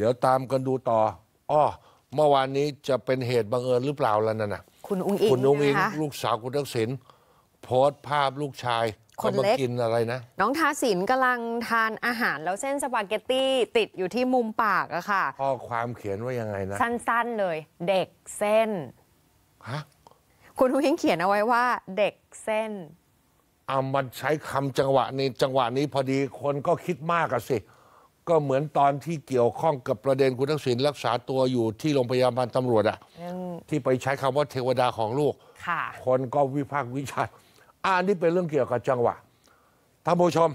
ดี๋ยวตามกันดูต่อ อ้อ เมื่อวานนี้จะเป็นเหตุบังเอิญหรือเปล่าล่ะนั่นน่ะ คุณอุ้งอิง คุณอุ้งอิงลูกสาวคุณทักษิณโพสต์ภาพลูกชายคนเล็กกินอะไรนะ น้องทาสินกำลังทานอาหารแล้วเส้นสปาเกตตี้ติดอยู่ที่มุมปากอะค่ะข้อความเขียนว่ายังไงนะ สั้นๆเลย เด็กเส้น ฮะ คุณอุ้งอิงเขียนเอาไว้ว่า เด็กเส้นอ่ามันใช้คำจังหวะนี้จังหวะนี้พอดีคนก็คิดมากอะสิก็เหมือนตอนที่เกี่ยวข้องกับประเด็นคุณทักษิณรักษาตัวอยู่ที่โรงพยาบาลตำรวจอะที่ไปใช้คำว่าเทวดาของลูกคนก็วิพากษ์วิจารณ์อันนี้เป็นเรื่องเกี่ยวกับจังหวะท่านผู้ชม